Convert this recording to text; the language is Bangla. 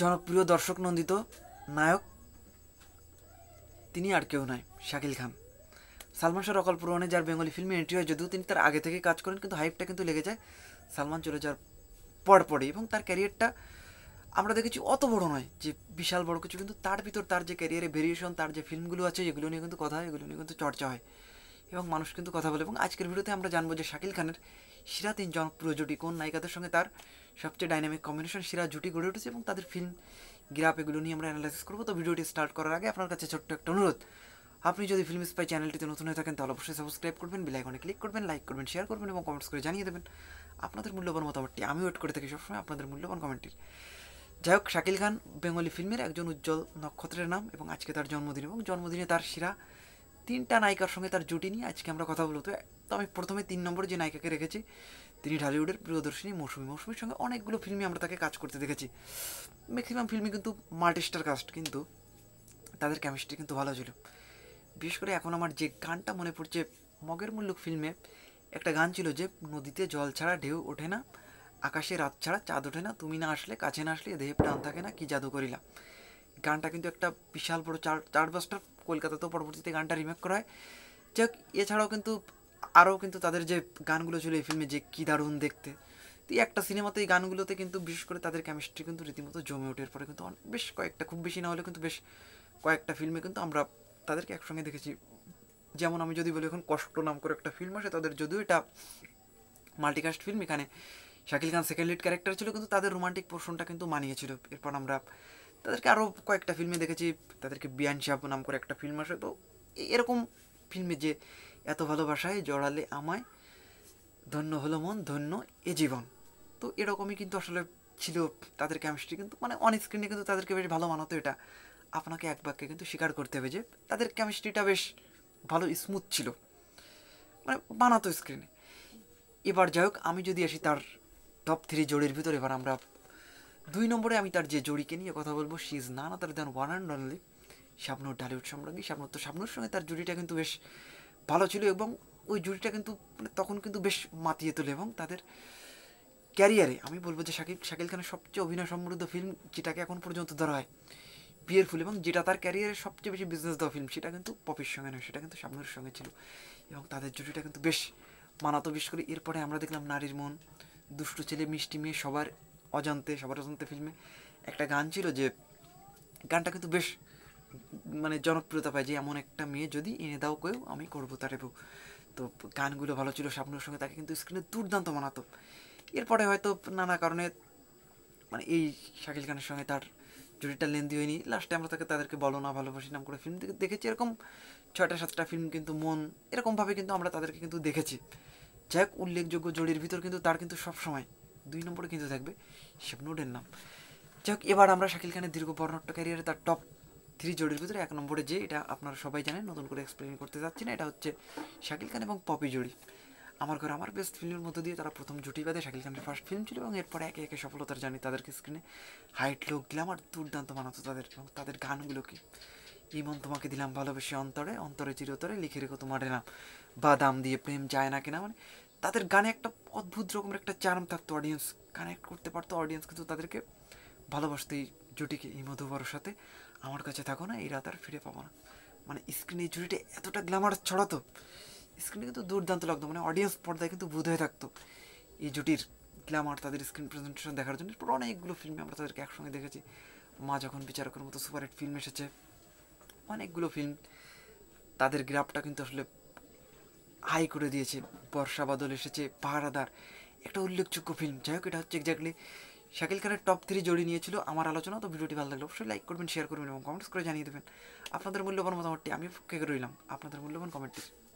জনপ্রিয় দর্শক নন্দিত নায়ক তিনি আর কেউ নাই শাকিল খান সালমান শাহর অকল পুরোনে যার বেঙ্গলি ফিল্মে এন্ট্রি হয় যদিও তিনি তার আগে থেকে কাজ করেন কিন্তু হাইপটা কিন্তু লেগে যায় সালমান চলে যাওয়ার পরপরই এবং তার ক্যারিয়ারটা আমরা দেখেছি অত বড় নয় যে বিশাল বড় কিছু কিন্তু তার ভিতর তার যে ক্যারিয়ারে ভেরিয়েশন তার যে ফিল্মগুলো আছে এগুলো নিয়ে কিন্তু কথা হয় এগুলো নিয়ে কিন্তু চর্চা হয় এবং মানুষ কিন্তু কথা বলে এবং আজকের ভিডিওতে আমরা জানবো যে শাকিল খানের সিরা তিন জনপ্রিয় জুটি কোন নায়িকাদের সঙ্গে তার সবচেয়ে ডাইনামিক কম্বিনেশন সিরা জুটি গড়ে উঠেছে এবং তাদের ফিল্ম গ্রাফ এগুলো নিয়ে আমরা অ্যানালাইসিস করবো তো ভিডিওটি স্টার্ট করার আগে আপনার কাছে ছোট্ট একটা অনুরোধ আপনি যদি ফিল্ম স্পাই চ্যানেলটিতে নতুন হয়ে থাকেন তাহলে অবশ্যই সাবস্ক্রাইব করবেন বেলাইকনে ক্লিক করবেন লাইক করবেন শেয়ার করবেন এবং কমেন্টস করে জানিয়ে দেবেন আপনাদের মূল্যবান মতামতটি আমি ওয়েট করে থাকি সবসময় আপনাদের মূল্যবান কমেন্টটির যাই হোক শাকিল খান বেঙ্গলি ফিল্মের একজন উজ্জ্বল নক্ষত্রের নাম এবং আজকে তার জন্মদিন এবং জন্মদিনে তার সিরা তিনটা নায়িকার সঙ্গে তার জুটি নিয়ে আজকে আমরা কথা বলবো তো আমি প্রথমে তিন নম্বর যে নায়িকাকে রেখেছি তিনি ঢালিউডের প্রিয়দর্শিনী মৌসুমি মৌসুমির সঙ্গে অনেকগুলো ফিল্মে আমরা তাকে কাজ করতে দেখেছি ম্যাক্সিমাম ফিল্মে কিন্তু মাল্টিস্টার কাস্ট কিন্তু তাদের কেমিস্ট্রি কিন্তু ভালো ছিল বিশেষ করে এখন আমার যে গানটা মনে পড়ছে মগের মূল্যক ফিল্মে একটা গান ছিল যে নদীতে জল ছাড়া ঢেউ ওঠে না আকাশে রাত ছাড়া চাঁদ ওঠে না তুমি না আসলে কাছে না আসলে দেহে প্রাণ থাকে না কি জাদু করিলা গানটা কিন্তু একটা বিশাল বড় চার বাস্টার কলকাতাতেও পরবর্তীতে গানটা রিমেক করা হয় যাক এছাড়াও কিন্তু আরও কিন্তু তাদের যে গানগুলো ছিল এই ফিল্মে যে কী দারুণ দেখতে তো একটা সিনেমাতে এই গানগুলোতে কিন্তু বিশেষ করে তাদের কেমিস্ট্রি কিন্তু রীতিমতো জমে ওঠার পরে কিন্তু বেশ কয়েকটা খুব বেশি না হলেও কিন্তু বেশ কয়েকটা ফিল্মে কিন্তু আমরা তাদেরকে একসঙ্গে দেখেছি যেমন আমি যদি বলি এখন কষ্ট নাম করে একটা ফিল্ম আসে তাদের যদিও এটা মাল্টিকাস্ট ফিল্ম এখানে Shakil Khan second lead character ছিল কিন্তু তাদের রোমান্টিক পোর্শনটা কিন্তু মানিয়েছিল এরপর আমরা তাদেরকে আরও কয়েকটা ফিল্মে দেখেছি তাদেরকে বিয়ান সাহাব নাম করে একটা ফিল্ম আসে তো এরকম ফিল্মে যে এত ভালোবাসায় জড়ালে আমায় ধন্য হলো মন ধন্য এ জীবন তো এরকমই কিন্তু আসলে ছিল তাদের কেমিস্ট্রি কিন্তু মানে অন স্ক্রিনে কিন্তু তাদেরকে বেশ ভালো মানাতো এটা আপনাকে এক বাক্যে কিন্তু স্বীকার করতে হবে যে তাদের কেমিস্ট্রিটা বেশ ভালো স্মুথ ছিল মানে বানাতো স্ক্রিনে এবার যাই হোক আমি যদি আসি তার টপ থ্রি জোড়ির ভিতরে এবার আমরা দুই নম্বরে আমি তার যে জুড়িকে নিয়ে কথা বলবো she is none other than one and only স্বপ্নর ডালিউড সম্রাজ্ঞী শাবনুর তো স্বপ্নর সঙ্গে তার জুড়িটা কিন্তু বেশ ভালো ছিল এবং ওই জুড়িটা কিন্তু মানে তখন কিন্তু বেশ মাতিয়ে তোলে এবং তাদের ক্যারিয়ারে আমি বলবো যে শাকিব শাকিল খানের সবচেয়ে অভিনয় সমৃদ্ধ ফিল্ম যেটাকে এখন পর্যন্ত ধরা হয় পিয়ারফুল এবং যেটা তার ক্যারিয়ারে সবচেয়ে বেশি বিজনেস দেওয়া ফিল্ম সেটা কিন্তু পপির সঙ্গে নয় সেটা কিন্তু শাবনুরের সঙ্গে ছিল এবং তাদের জুড়িটা কিন্তু বেশ মানাত বিশেষ করে এরপরে আমরা দেখলাম নারীর মন দুষ্ট ছেলে মিষ্টি মেয়ে সবার অজান্তে সবার অজান্তে ফিল্মে একটা গান ছিল যে গানটা কিন্তু বেশ মানে জনপ্রিয়তা পায় যে এমন একটা মেয়ে যদি এনে দাও কেউ আমি করবো তার এবং তো গানগুলো ভালো ছিল স্বপ্নের সঙ্গে তাকে কিন্তু স্ক্রিনে দুর্দান্ত মানাতো এরপরে হয়তো নানা কারণে মানে এই শাকিল খানের সঙ্গে তার জুড়িটা লেন্দি হয়নি লাস্টে আমরা তাকে তাদেরকে বলো না ভালোবাসি নাম করে ফিল্ম দেখেছি এরকম ছয়টা সাতটা ফিল্ম কিন্তু মন এরকমভাবে কিন্তু আমরা তাদেরকে কিন্তু দেখেছি যাই হোক উল্লেখযোগ্য জড়ির ভিতর কিন্তু তার কিন্তু সবসময় দুই নম্বরে কিন্তু থাকবে শিবনুডের নাম যাই হোক এবার আমরা শাকিল খানের দীর্ঘ বর্ণাট্য ক্যারিয়ারে তার টপ থ্রি জোড়ির ভিতরে এক নম্বরে যে এটা আপনারা সবাই জানেন নতুন করে এক্সপ্লেন করতে যাচ্ছি না এটা হচ্ছে শাকিল খান এবং পপি জোড়ি আমার ঘরে আমার বেস্ট ফিল্মের মধ্যে দিয়ে তারা প্রথম জুটি বাদে শাকিল খানের ফার্স্ট ফিল্ম ছিল এবং এরপরে একে একে সফলতার জানি তাদেরকে স্ক্রিনে হাইট লোক দিলাম আর দুর্দান্ত মানাতো তাদের এবং তাদের গানগুলোকে ইমন তোমাকে দিলাম ভালোবেসে অন্তরে অন্তরে চিরতরে লিখে রেখো তোমার নাম বাদাম দিয়ে প্রেম যায় না কেনা মানে তাদের গানে একটা অদ্ভুত রকমের একটা চার্ম থাকতো অডিয়েন্স কানেক্ট করতে পারতো অডিয়েন্স কিন্তু তাদেরকে ভালোবাসতো এই জুটিকে এই মধুবর সাথে আমার কাছে থাকো না এই রাত আর ফিরে পাবো না মানে স্ক্রিনে এই জুটিটা এতটা গ্ল্যামার ছড়াতো স্ক্রিনে কিন্তু দুর্দান্ত লাগতো মানে অডিয়েন্স পর্দায় কিন্তু বোধ হয়ে থাকতো এই জুটির গ্ল্যামার তাদের স্ক্রিন প্রেজেন্টেশন দেখার জন্য অনেকগুলো ফিল্মে আমরা তাদেরকে একসঙ্গে দেখেছি মা যখন বিচারকের মতো সুপারহিট ফিল্ম এসেছে অনেকগুলো ফিল্ম তাদের গ্রাফটা কিন্তু আসলে হাই করে দিয়েছে বর্ষা বাদল এসেছে পাহারাদার একটা উল্লেখযোগ্য ফিল্ম যাই হোক এটা হচ্ছে এক্স্যাক্টলি শাকিল খানের টপ থ্রি জড়ি নিয়েছিল আমার আলোচনা তো ভিডিওটি ভালো লাগলো অবশ্যই লাইক করবেন শেয়ার করবেন এবং কমেন্টস করে জানিয়ে দেবেন আপনাদের মূল্যবান মতামতটি আমি ফেকে রইলাম আপনাদের মূল্যবান কমেন্টটি